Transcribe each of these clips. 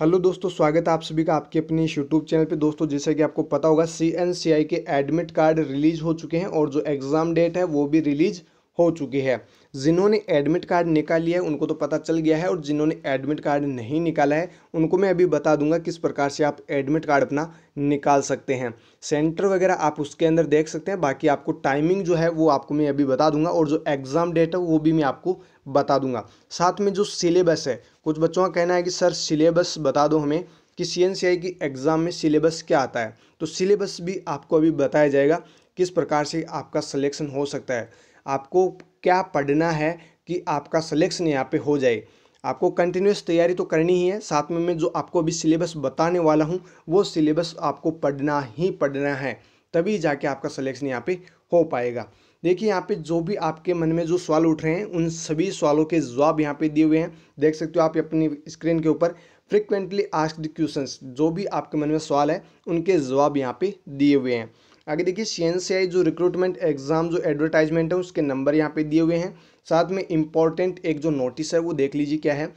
Hello दोस्तों स्वागत है आप सभी का आपके अपने यूट्यूब चैनल पे दोस्तों जैसे कि आपको पता होगा सी एन सी आई के एडमिट कार्ड रिलीज हो चुके हैं और जो एग्ज़ाम डेट है वो भी रिलीज हो चुकी है जिन्होंने एडमिट कार्ड निकाल लिया है उनको तो पता चल गया है और जिन्होंने एडमिट कार्ड नहीं निकाला है उनको मैं अभी बता दूंगा किस प्रकार से आप एडमिट कार्ड अपना निकाल सकते हैं सेंटर वगैरह आप उसके अंदर देख सकते हैं बाकी आपको टाइमिंग जो है वो आपको मैं अभी बता दूंगा और जो एग्ज़ाम डेट है वो भी मैं आपको बता दूंगा साथ में जो सिलेबस है कुछ बच्चों का कहना है कि सर सिलेबस बता दो हमें कि सी एन सी आई की एग्ज़ाम में सिलेबस क्या आता है तो सिलेबस भी आपको अभी बताया जाएगा किस प्रकार से आपका सिलेक्शन हो सकता है आपको क्या पढ़ना है कि आपका सिलेक्शन यहाँ पे हो जाए आपको कंटिन्यूस तैयारी तो करनी ही है साथ में मैं जो आपको अभी सिलेबस बताने वाला हूँ वो सिलेबस आपको पढ़ना ही पढ़ना है तभी जाके आपका सिलेक्शन यहाँ पे हो पाएगा देखिए यहाँ पे जो भी आपके मन में जो सवाल उठ रहे हैं उन सभी सवालों के जवाब यहाँ पे दिए हुए हैं देख सकते हो आप अपनी स्क्रीन के ऊपर फ्रिक्वेंटली आस्क्ड क्वेश्चंस जो भी आपके मन में सवाल है उनके जवाब यहाँ पे दिए हुए हैं आगे देखिए सी जो रिक्रूटमेंट एग्ज़ाम जो एडवर्टाइजमेंट है उसके नंबर यहाँ पे दिए हुए हैं साथ में इम्पॉर्टेंट एक जो नोटिस है वो देख लीजिए क्या है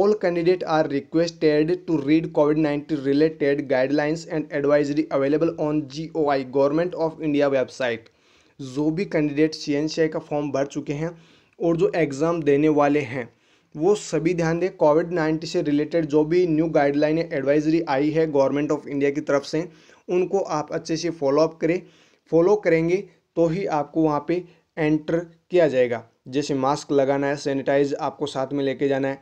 all candidate are requested to read covid nineteen related guidelines and advisory available on G O I government of India website जो भी कैंडिडेट सी का फॉर्म भर चुके हैं और जो एग्ज़ाम देने वाले हैं वो सभी ध्यान दें कोविड नाइन्टीन से रिलेटेड जो भी न्यू गाइडलाइन एडवाइजरी आई है गवर्नमेंट ऑफ इंडिया की तरफ से उनको आप अच्छे से फॉलोअप करें फॉलो करेंगे तो ही आपको वहाँ पे एंटर किया जाएगा जैसे मास्क लगाना है सैनिटाइज आपको साथ में लेके जाना है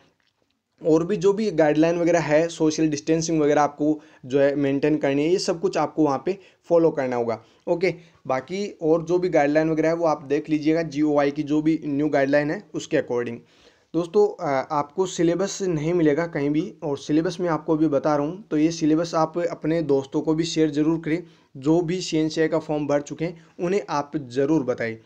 और भी जो भी गाइडलाइन वगैरह है सोशल डिस्टेंसिंग वगैरह आपको जो है मेंटेन करनी है ये सब कुछ आपको वहाँ पे फॉलो करना होगा ओके बाकी और जो भी गाइडलाइन वगैरह है वो आप देख लीजिएगा जी की जो भी न्यू गाइडलाइन है उसके अकॉर्डिंग दोस्तों आपको सिलेबस नहीं मिलेगा कहीं भी और सिलेबस मैं आपको अभी बता रहा हूँ तो ये सिलेबस आप अपने दोस्तों को भी शेयर ज़रूर करें जो भी सी का फॉर्म भर चुके हैं उन्हें आप ज़रूर बताएं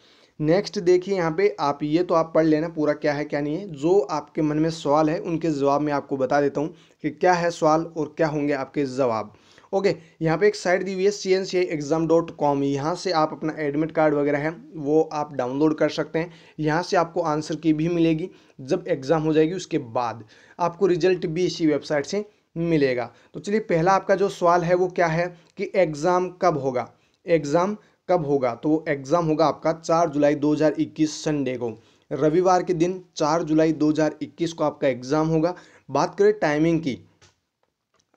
नेक्स्ट देखिए यहाँ पे आप ये तो आप पढ़ लेना पूरा क्या है क्या नहीं है जो आपके मन में सवाल है उनके जवाब में आपको बता देता हूँ कि क्या है सवाल और क्या होंगे आपके जवाब ओके यहाँ पे एक साइट दी हुई है C N C I exam dot com यहाँ से आप अपना एडमिट कार्ड वगैरह है वो आप डाउनलोड कर सकते हैं यहाँ से आपको आंसर की भी मिलेगी जब एग्ज़ाम हो जाएगी उसके बाद आपको रिजल्ट भी इसी वेबसाइट से मिलेगा तो चलिए पहला आपका जो सवाल है वो क्या है कि एग्ज़ाम कब होगा एग्ज़ाम कब होगा तो एग्ज़ाम होगा आपका चार जुलाई 2021 संडे को रविवार के दिन चार जुलाई 2021 को आपका एग्ज़ाम होगा बात करें टाइमिंग की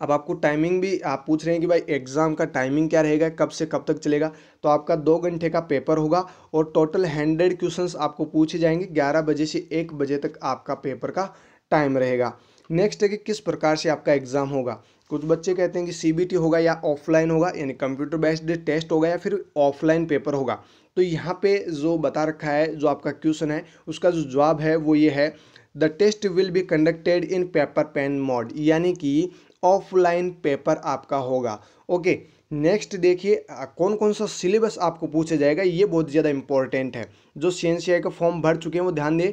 अब आपको टाइमिंग भी आप पूछ रहे हैं कि भाई एग्ज़ाम का टाइमिंग क्या रहेगा कब से कब तक चलेगा तो आपका दो घंटे का पेपर होगा और टोटल हंड्रेड क्वेश्चंस आपको पूछे जाएंगे ग्यारह बजे से एक बजे तक आपका पेपर का टाइम रहेगा नेक्स्ट है कि किस प्रकार से आपका एग्ज़ाम होगा कुछ बच्चे कहते हैं कि सीबीटी होगा या ऑफलाइन होगा यानी कंप्यूटर बेस्ड टेस्ट होगा या फिर ऑफलाइन पेपर होगा तो यहाँ पे जो बता रखा है जो आपका क्वेश्चन है उसका जो जवाब है वो ये है the test will be conducted in paper pen mode यानी कि ऑफलाइन पेपर आपका होगा ओके नेक्स्ट देखिए कौन कौन सा सिलेबस आपको पूछा जाएगा ये बहुत ज़्यादा इंपॉर्टेंट है जो सी का फॉर्म भर चुके हैं वो ध्यान दें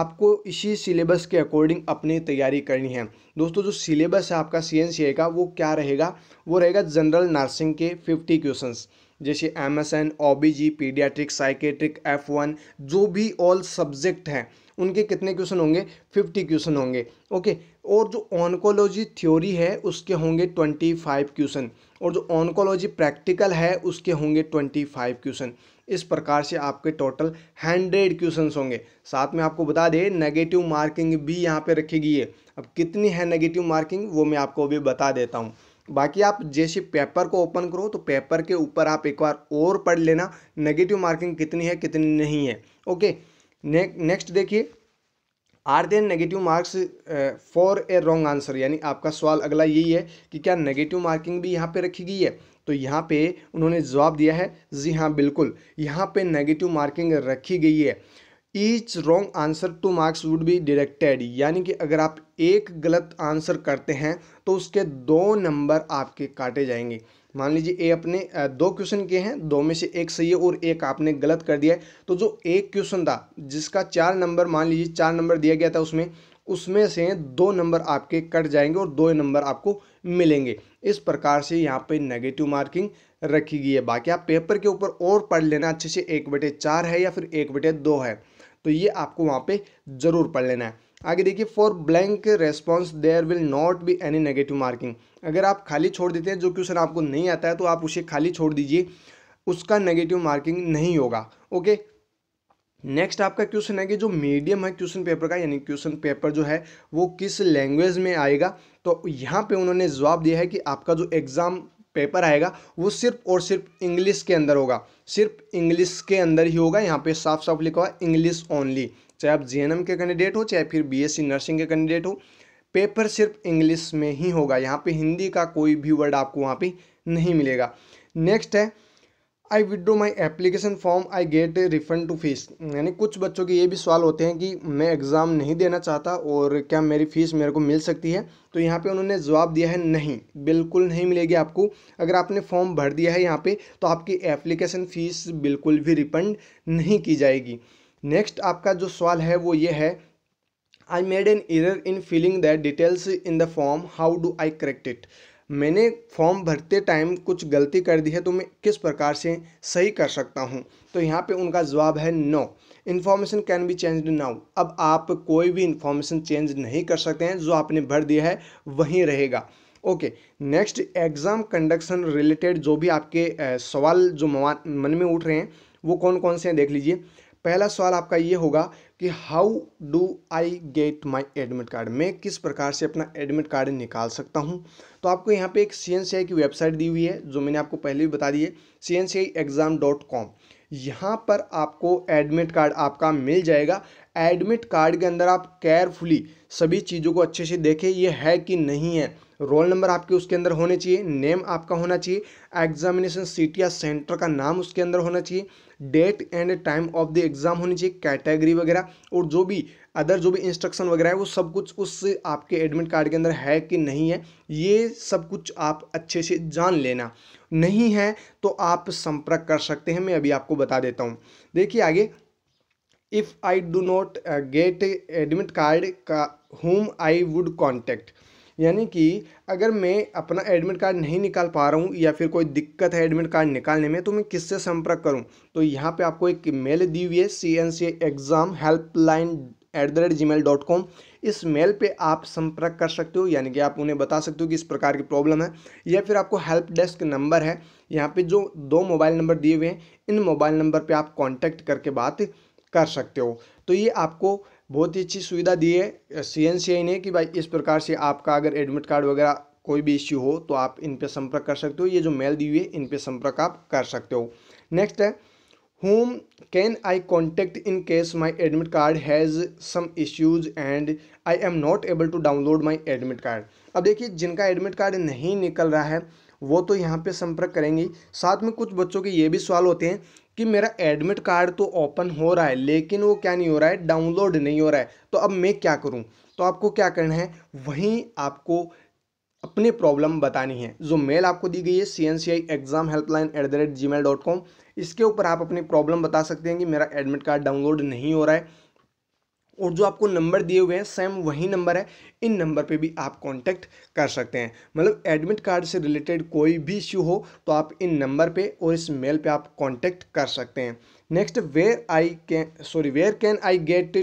आपको इसी सिलेबस के अकॉर्डिंग अपनी तैयारी करनी है दोस्तों जो सिलेबस है आपका सी का वो क्या रहेगा वो रहेगा जनरल नर्सिंग के फिफ्टी क्वेश्चन जैसे M S N O B G paediatric psychiatric F one जो भी ऑल सब्जेक्ट हैं उनके कितने क्वेश्चन होंगे फिफ्टी क्वेश्चन होंगे ओके और जो ऑनकोलॉजी थ्योरी है उसके होंगे ट्वेंटी फाइव क्वेश्चन और जो ऑनकोलॉजी प्रैक्टिकल है उसके होंगे ट्वेंटी फाइव क्वेश्चन इस प्रकार से आपके टोटल हंड्रेड क्वेश्चन होंगे साथ में आपको बता दें नेगेटिव मार्किंग भी यहाँ पे रखी गई है अब कितनी है नेगेटिव मार्किंग वो मैं आपको अभी बता देता हूँ बाकी आप जैसे पेपर को ओपन करो तो पेपर के ऊपर आप एक बार और पढ़ लेना नेगेटिव मार्किंग कितनी है कितनी नहीं है ओके ने, नेक्स्ट देखिए are then negative marks for a wrong answer यानी आपका सवाल अगला यही है कि क्या नेगेटिव मार्किंग भी यहाँ पे रखी गई है तो यहाँ पे उन्होंने जवाब दिया है जी हाँ बिल्कुल यहाँ पे नेगेटिव मार्किंग रखी गई है each wrong answer two marks would be directed यानी कि अगर आप एक गलत आंसर करते हैं तो उसके दो नंबर आपके काटे जाएंगे मान लीजिए ए अपने दो क्वेश्चन किए हैं दो में से एक सही है और एक आपने गलत कर दिया है तो जो एक क्वेश्चन था जिसका चार नंबर मान लीजिए चार नंबर दिया गया था उसमें उसमें से दो नंबर आपके कट जाएंगे और दो नंबर आपको मिलेंगे इस प्रकार से यहाँ पे नेगेटिव मार्किंग रखी गई है बाकी आप पेपर के ऊपर और पढ़ लेना अच्छे से एक बटे चार है या फिर एक बटे दो है तो ये आपको वहाँ पर ज़रूर पढ़ लेना है आगे देखिए for blank response there will not be any negative marking अगर आप खाली छोड़ देते हैं जो क्वेश्चन आपको नहीं आता है तो आप उसे खाली छोड़ दीजिए उसका नेगेटिव मार्किंग नहीं होगा ओके नेक्स्ट आपका क्वेश्चन है कि जो मीडियम है क्वेश्चन पेपर का यानी क्वेश्चन पेपर जो है वो किस लैंग्वेज में आएगा तो यहाँ पे उन्होंने जवाब दिया है कि आपका जो एग्ज़ाम पेपर आएगा वो सिर्फ और सिर्फ इंग्लिश के अंदर होगा सिर्फ इंग्लिश के अंदर ही होगा यहाँ पे साफ साफ लिखा हुआ इंग्लिश ओनली चाहे आप जे के कैंडिडेट हो चाहे फिर बी नर्सिंग के कैंडिडेट हो पेपर सिर्फ इंग्लिश में ही होगा यहाँ पे हिंदी का कोई भी वर्ड आपको वहाँ पे नहीं मिलेगा नेक्स्ट है I withdraw my application form I get refund to fees यानी कुछ बच्चों के ये भी सवाल होते हैं कि मैं एग्ज़ाम नहीं देना चाहता और क्या मेरी फ़ीस मेरे को मिल सकती है तो यहाँ पे उन्होंने जवाब दिया है नहीं बिल्कुल नहीं मिलेगी आपको अगर आपने फॉर्म भर दिया है यहाँ पे तो आपकी एप्लीकेशन फ़ीस बिल्कुल भी रिफंड नहीं की जाएगी नेक्स्ट आपका जो सवाल है वो ये है I made an error in filling the details in the form how do I correct it मैंने फॉर्म भरते टाइम कुछ गलती कर दी है तो मैं किस प्रकार से सही कर सकता हूँ तो यहाँ पे उनका जवाब है no information can be change now अब आप कोई भी इन्फॉर्मेशन चेंज नहीं कर सकते हैं जो आपने भर दिया है वहीं रहेगा okay next exam conduction related जो भी आपके सवाल जो मन में उठ रहे हैं वो कौन कौन से हैं देख लीजिए पहला सवाल आपका ये होगा कि how do I get my admit card मैं किस प्रकार से अपना एडमिट कार्ड निकाल सकता हूँ तो आपको यहाँ पे एक सी एन सी आई की वेबसाइट दी हुई है जो मैंने आपको पहले भी बता दी है C N C I exam dot com यहाँ पर आपको एडमिट कार्ड आपका मिल जाएगा एडमिट कार्ड के अंदर आप केयरफुली सभी चीज़ों को अच्छे से देखें ये है कि नहीं है रोल नंबर आपके उसके अंदर होने चाहिए नेम आपका होना चाहिए एग्जामिनेशन सीट या सेंटर का नाम उसके अंदर होना चाहिए date and time of the exam होनी चाहिए कैटेगरी वगैरह और जो भी अदर जो भी इंस्ट्रक्शन वगैरह है वो सब कुछ उस आपके एडमिट कार्ड के अंदर है कि नहीं है ये सब कुछ आप अच्छे से जान लेना नहीं है तो आप संपर्क कर सकते हैं मैं अभी आपको बता देता हूँ देखिए आगे if I do not get admit card का होम आई वुड कॉन्टैक्ट यानी कि अगर मैं अपना एडमिट कार्ड नहीं निकाल पा रहा हूँ या फिर कोई दिक्कत है एडमिट कार्ड निकालने में तो मैं किससे संपर्क करूँ तो यहाँ पे आपको एक मेल दी हुई है C N C exam helpline at the rate ji mail dot com इस मेल पे आप संपर्क कर सकते हो यानी कि आप उन्हें बता सकते हो कि इस प्रकार की प्रॉब्लम है या फिर आपको हेल्प डेस्क नंबर है यहाँ पे जो दो मोबाइल नंबर दिए हुए हैं इन मोबाइल नंबर पे आप कांटेक्ट करके बात कर सकते हो तो ये आपको बहुत ही अच्छी सुविधा दी है सी ने कि भाई इस प्रकार से आपका अगर एडमिट कार्ड वगैरह कोई भी इश्यू हो तो आप इन पर संपर्क कर सकते हो ये जो मेल दी हुई है इन पर संपर्क आप कर सकते हो नेक्स्ट है whom can I contact in case my admit card has some issues and I am not able to download my admit card अब देखिए जिनका एडमिट कार्ड नहीं निकल रहा है वो तो यहाँ पे संपर्क करेंगी साथ में कुछ बच्चों के ये भी सवाल होते हैं कि मेरा एडमिट कार्ड तो ओपन हो रहा है लेकिन वो क्या नहीं हो रहा है डाउनलोड नहीं हो रहा है तो अब मैं क्या करूं तो आपको क्या करना है वहीं आपको अपनी प्रॉब्लम बतानी है जो मेल आपको दी गई है C N C I exam helpline at the rate ji mail dot com इसके ऊपर आप अपनी प्रॉब्लम बता सकते हैं कि मेरा एडमिट कार्ड डाउनलोड नहीं हो रहा है और जो आपको नंबर दिए हुए हैं सेम वही नंबर है इन नंबर पे भी आप कांटेक्ट कर सकते हैं मतलब एडमिट कार्ड से रिलेटेड कोई भी इश्यू हो तो आप इन नंबर पे और इस मेल पे आप कांटेक्ट कर सकते हैं next where I can sorry where can I get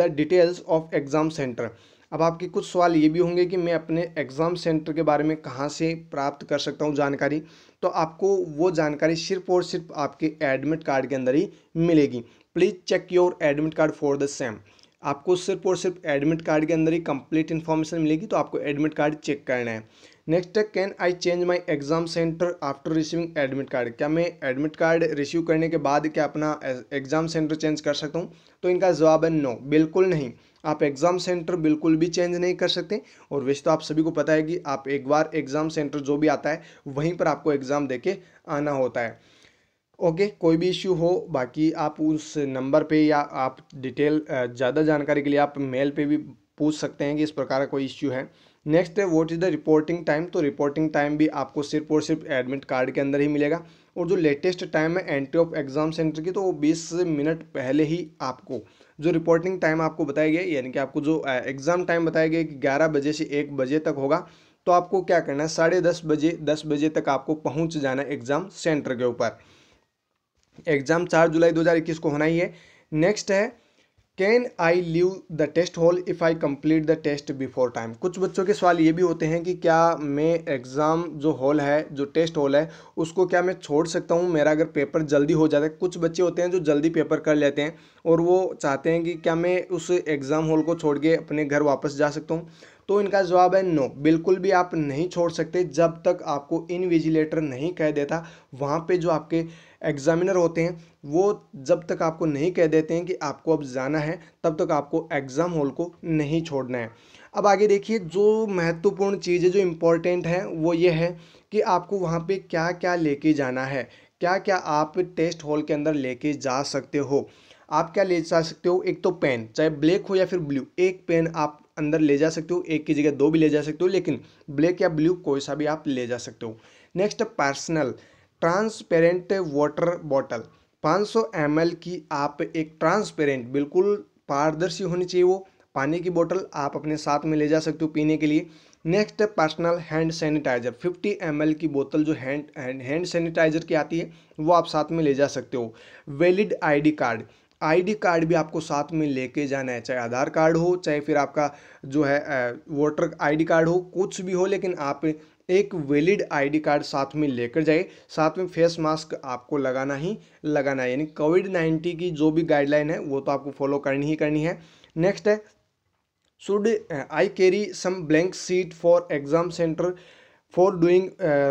the details of exam centre अब आपके कुछ सवाल ये भी होंगे कि मैं अपने एग्ज़ाम सेंटर के बारे में कहाँ से प्राप्त कर सकता हूँ जानकारी तो आपको वो जानकारी सिर्फ और सिर्फ आपके एडमिट कार्ड के अंदर ही मिलेगी please check your admit card for the same आपको सिर्फ और सिर्फ एडमिट कार्ड के अंदर ही कंप्लीट इन्फॉर्मेशन मिलेगी तो आपको एडमिट कार्ड चेक करना है नेक्स्ट है can I change my exam centre after receiving admit card क्या मैं एडमिट कार्ड रिसीव करने के बाद क्या अपना एग्जाम सेंटर चेंज कर सकता हूँ तो इनका जवाब है नो बिल्कुल नहीं आप एग्ज़ाम सेंटर बिल्कुल भी चेंज नहीं कर सकते और वैसे तो आप सभी को पता है कि आप एक बार एग्ज़ाम सेंटर जो भी आता है वहीं पर आपको एग्ज़ाम दे के आना होता है ओके कोई भी इश्यू हो बाकी आप उस नंबर पे या आप डिटेल ज़्यादा जानकारी के लिए आप मेल पे भी पूछ सकते हैं कि इस प्रकार का कोई इश्यू है नेक्स्ट है what is the reporting time तो रिपोर्टिंग टाइम भी आपको सिर्फ और सिर्फ एडमिट कार्ड के अंदर ही मिलेगा और जो लेटेस्ट टाइम है एंट्री ऑफ एग्ज़ाम सेंटर की तो वो बीस मिनट पहले ही आपको जो रिपोर्टिंग टाइम आपको बताया गया यानी कि आपको जो एग्ज़ाम टाइम बताया गया कि ग्यारह बजे से एक बजे तक होगा तो आपको क्या करना है साढ़े दस बजे दस बजे तक आपको पहुँच जाना एग्ज़ाम सेंटर के ऊपर एग्ज़ाम चार जुलाई 2021 को होना ही है नेक्स्ट है can I leave the test hall if I complete the test before time कुछ बच्चों के सवाल ये भी होते हैं कि क्या मैं एग्ज़ाम जो हॉल है जो टेस्ट हॉल है उसको क्या मैं छोड़ सकता हूँ मेरा अगर पेपर जल्दी हो जाता है कुछ बच्चे होते हैं जो जल्दी पेपर कर लेते हैं और वो चाहते हैं कि क्या मैं उस एग्ज़ाम हॉल को छोड़ के अपने घर वापस जा सकता हूँ तो इनका जवाब है नो बिल्कुल भी आप नहीं छोड़ सकते जब तक आपको इनविजिलेटर नहीं कह देता वहाँ पे जो आपके एग्ज़ामिनर होते हैं वो जब तक आपको नहीं कह देते हैं कि आपको अब जाना है तब तक आपको एग्ज़ाम हॉल को नहीं छोड़ना है अब आगे देखिए जो महत्वपूर्ण चीज़ें जो इम्पोर्टेंट है वो ये है कि आपको वहाँ पे क्या क्या लेके जाना है क्या क्या आप टेस्ट हॉल के अंदर लेके जा सकते हो आप क्या ले जा सकते हो एक तो पेन चाहे ब्लैक हो या फिर ब्लू एक पेन आप अंदर ले जा सकते हो एक की जगह दो भी ले जा सकते हो लेकिन ब्लैक या ब्लू कोई सा भी आप ले जा सकते हो next personal transparent water bottle 500 M की आप एक ट्रांसपेरेंट बिल्कुल पारदर्शी होनी चाहिए वो पानी की बोतल आप अपने साथ में ले जा सकते हो पीने के लिए नेक्स्ट है पर्सनल हैंड सैनिटाइज़र 50 एम की बोतल जो हैंड हैंड हैंड सैनिटाइज़र की आती है वो आप साथ में ले जा सकते हो valid ID card ID card भी आपको साथ में लेके जाना है चाहे आधार कार्ड हो चाहे फिर आपका जो है वोटर आईडी कार्ड हो कुछ भी हो लेकिन आप एक वैलिड आईडी कार्ड साथ में लेकर जाए साथ में फेस मास्क आपको लगाना ही लगाना है यानी कोविड नाइन्टी की जो भी गाइडलाइन है वो तो आपको फॉलो करनी ही करनी है नेक्स्ट है should I carry some blank sheet for exam centre for doing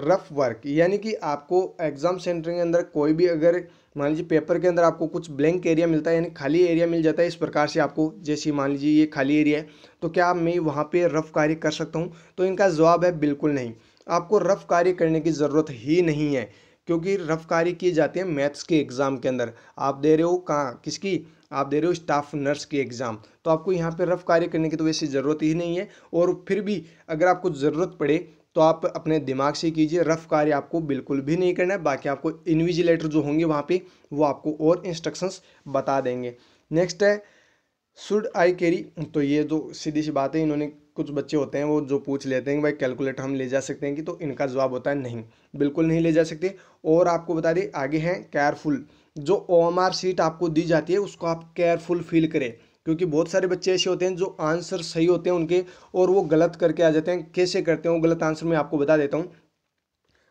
rough work यानी कि आपको एग्ज़ाम सेंटर के अंदर कोई भी अगर मान लीजिए पेपर के अंदर आपको कुछ ब्लैंक एरिया मिलता है यानी खाली एरिया मिल जाता है इस प्रकार से आपको जैसे मान लीजिए ये खाली एरिया है तो क्या मैं वहाँ पे रफ कार्य कर सकता हूँ तो इनका जवाब है बिल्कुल नहीं आपको रफ कार्य करने की ज़रूरत ही नहीं है क्योंकि रफ कार्य किए जाते हैं मैथ्स के एग्ज़ाम के अंदर आप दे रहे हो कहाँ किसकी आप दे रहे हो स्टाफ नर्स के एग्ज़ाम तो आपको यहाँ पर रफ कार्य करने की तो वैसे ज़रूरत ही नहीं है और फिर भी अगर आपको ज़रूरत पड़े तो आप अपने दिमाग से कीजिए रफ कार्य आपको बिल्कुल भी नहीं करना है बाकी आपको इन्विजिलेटर जो होंगे वहाँ पे वो आपको और इंस्ट्रक्शंस बता देंगे नेक्स्ट है शुड आई कैरी तो ये जो सीधी सी बात है इन्होंने कुछ बच्चे होते हैं वो जो पूछ लेते हैं भाई कैलकुलेटर हम ले जा सकते हैं कि तो इनका जवाब होता है नहीं बिल्कुल नहीं ले जा सकते और आपको बता दें आगे हैं केयरफुल जो ओ एम आर सीट आपको दी जाती है उसको आप केयरफुल फील करें क्योंकि बहुत सारे बच्चे ऐसे होते हैं जो आंसर सही होते हैं उनके और वो गलत करके आ जाते हैं कैसे करते हैं वो गलत आंसर मैं आपको बता देता हूँ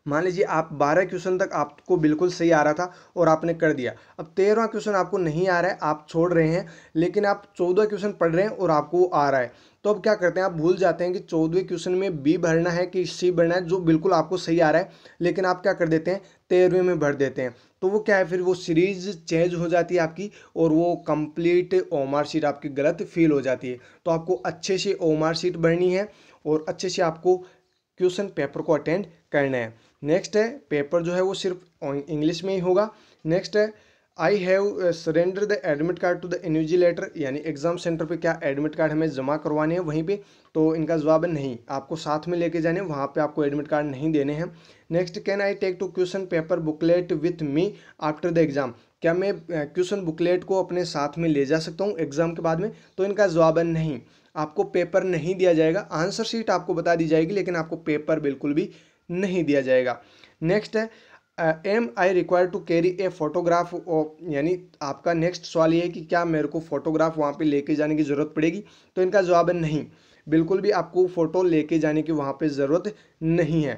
मान लीजिए आप बारह क्वेश्चन तक आपको बिल्कुल सही आ रहा था और आपने कर दिया अब तेरहवा क्वेश्चन आपको नहीं आ रहा है आप छोड़ रहे हैं लेकिन आप चौदह क्वेश्चन पढ़ रहे हैं और आपको आ रहा है तो अब क्या करते हैं आप भूल जाते हैं कि चौदह क्वेश्चन में बी भरना है कि सी भरना है जो बिल्कुल आपको सही आ रहा है लेकिन आप क्या कर देते हैं तेरहवें में भर देते हैं तो वो क्या है फिर वो सीरीज़ चेंज हो जाती है आपकी और वो कंप्लीट ओमार शीट आपकी गलत फील हो जाती है तो आपको अच्छे से ओमार शीट भरनी है और अच्छे से आपको क्वेश्चन पेपर को अटेंड करना है नेक्स्ट है पेपर जो है वो सिर्फ इंग्लिश में ही होगा नेक्स्ट है I have surrender the admit card to the letter यानी एग्ज़ाम सेंटर पे क्या एडमिट कार्ड हमें जमा करवाने हैं वहीं पे तो इनका जवाब है नहीं आपको साथ में लेके जाने वहाँ पे आपको एडमिट कार्ड नहीं देने हैं next can I take to question paper booklet with me after the exam क्या मैं क्वेश्चन uh, बुकलेट को अपने साथ में ले जा सकता हूँ एग्ज़ाम के बाद में तो इनका जवाब है नहीं आपको पेपर नहीं दिया जाएगा आंसर शीट आपको बता दी जाएगी लेकिन आपको पेपर बिल्कुल भी नहीं दिया जाएगा नेक्स्ट है am I require to carry a photograph यानी आपका नेक्स्ट सवाल ये है कि क्या मेरे को फोटोग्राफ वहाँ पे लेके जाने की ज़रूरत पड़ेगी तो इनका जवाब है नहीं बिल्कुल भी आपको फ़ोटो लेके जाने की वहाँ पे ज़रूरत नहीं है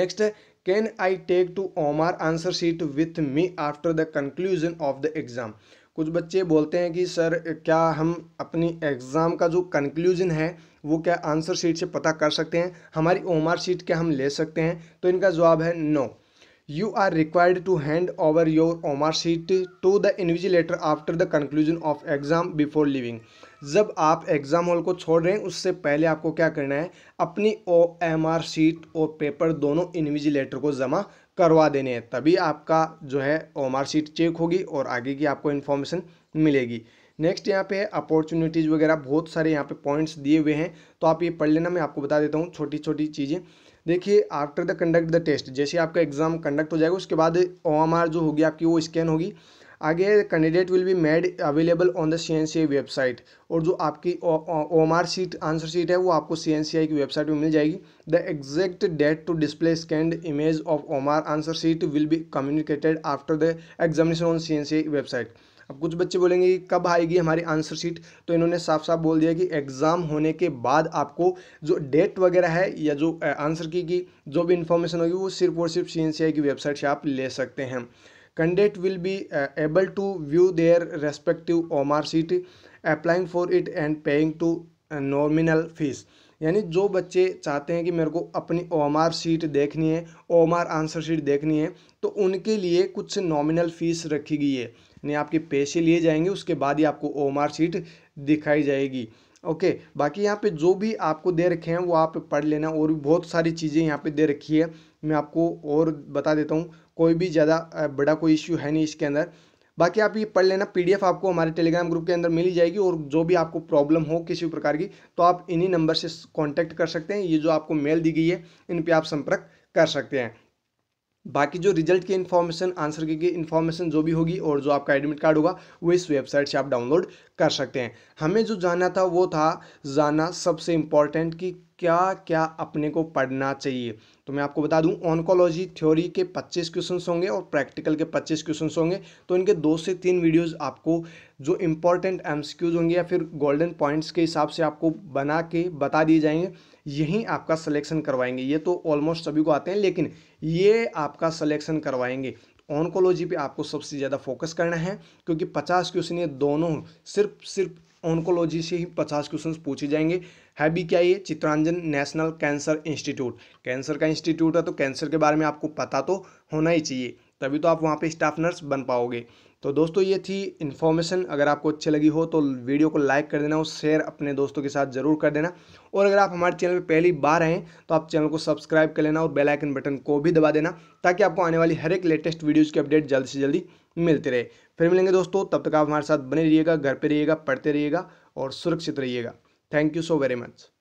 नेक्स्ट है can I take to OMR answer sheet with me after the conclusion of the exam कुछ बच्चे बोलते हैं कि सर क्या हम अपनी एग्ज़ाम का जो कंक्लूजन है वो क्या आंसर शीट से पता कर सकते हैं हमारी ओमार शीट क्या हम ले सकते हैं तो इनका जवाब है no no. You are required to hand over your omar sheet to the invigilator after the conclusion of exam before leaving जब आप एग्ज़ाम हॉल को छोड़ रहे हैं उससे पहले आपको क्या करना है अपनी ओ एम आर सीट और पेपर दोनों इन्विजिलेटर को जमा करवा देने हैं तभी आपका जो है O M R sheet check होगी और आगे की आपको इन्फॉर्मेशन मिलेगी नेक्स्ट यहाँ पे अपॉर्चुनिटीज़ वगैरह बहुत सारे यहाँ पे पॉइंट्स दिए हुए हैं तो आप ये पढ़ लेना मैं आपको बता देता हूँ छोटी छोटी चीज़ें देखिए after the conduct the test जैसे आपका एग्ज़ाम कंडक्ट हो जाएगा उसके बाद ओ जो होगी आपकी वो स्कैन होगी आगे candidate will be made available on the C website और जो आपकी O M R sheet answer sheet है वो आपको सी की वेबसाइट में मिल जाएगी the exact date to display scanned image of O answer sheet will be communicated after the examination on C website अब कुछ बच्चे बोलेंगे कि कब आएगी हमारी आंसर शीट तो इन्होंने साफ साफ बोल दिया कि एग्ज़ाम होने के बाद आपको जो डेट वगैरह है या जो आंसर की, की जो भी इन्फॉर्मेशन होगी वो सिर्फ और सिर्फ सी की वेबसाइट से आप ले सकते हैं candidate will be able to view their respective O M R sheet, applying for it and paying to uh, fees यानी जो बच्चे चाहते हैं कि मेरे को अपनी ओमार सीट देखनी है ओमार आंसर शीट देखनी है तो उनके लिए कुछ नॉमिनल फीस रखी गई है ने आपके पैसे लिए जाएंगे उसके बाद ही आपको ओ शीट दिखाई जाएगी ओके बाकी यहाँ पे जो भी आपको दे रखे हैं वो आप पढ़ लेना और भी बहुत सारी चीज़ें यहाँ पे दे रखी है मैं आपको और बता देता हूँ कोई भी ज़्यादा बड़ा कोई इश्यू है नहीं इसके अंदर बाकी आप ये पढ़ लेना पीडीएफ आपको हमारे टेलीग्राम ग्रुप के अंदर मिल जाएगी और जो भी आपको प्रॉब्लम हो किसी भी प्रकार की तो आप इन्हीं नंबर से कॉन्टैक्ट कर सकते हैं ये जो आपको मेल दी गई है इन पर आप संपर्क कर सकते हैं बाकी जो रिजल्ट की इन्फॉर्मेशन आंसर की इन्फॉर्मेशन जो भी होगी और जो आपका एडमिट कार्ड होगा वो इस वेबसाइट से आप डाउनलोड कर सकते हैं हमें जो जाना था वो था जाना सबसे इम्पॉर्टेंट कि क्या क्या अपने को पढ़ना चाहिए तो मैं आपको बता दूं ऑनकोलॉजी थ्योरी के 25 क्वेश्चन होंगे और प्रैक्टिकल के 25 क्वेश्चन होंगे तो इनके दो से तीन वीडियोस आपको जो इम्पोर्टेंट एमसीक्यूज होंगे या फिर गोल्डन पॉइंट्स के हिसाब से आपको बना के बता दिए जाएंगे यहीं आपका सिलेक्शन करवाएंगे ये तो ऑलमोस्ट सभी को आते हैं लेकिन ये आपका सिलेक्शन करवाएंगे ऑनकोलॉजी पे आपको सबसे ज़्यादा फोकस करना है क्योंकि पचास क्वेश्चन ये दोनों सिर्फ सिर्फ ऑनकोलॉजी से ही पचास क्वेश्चन पूछे जाएंगे है भी क्या ये Chittaranjan National Cancer Institute cancer का इंस्टीट्यूट है तो कैंसर के बारे में आपको पता तो होना ही चाहिए तभी तो आप वहाँ पे स्टाफ नर्स बन पाओगे तो दोस्तों ये थी इन्फॉर्मेशन अगर आपको अच्छी लगी हो तो वीडियो को लाइक कर देना और शेयर अपने दोस्तों के साथ ज़रूर कर देना और अगर आप हमारे चैनल पर पहली बार आएँ तो आप चैनल को सब्सक्राइब कर लेना और बेल आइकन बटन को भी दबा देना ताकि आपको आने वाली हर एक लेटेस्ट वीडियोज़ की अपडेट जल्द से जल्दी मिलती रहे फिर मिलेंगे दोस्तों तब तक आप हमारे साथ बने रहिएगा घर पर रहिएगा पढ़ते रहिएगा और सुरक्षित रहिएगा thank you so very much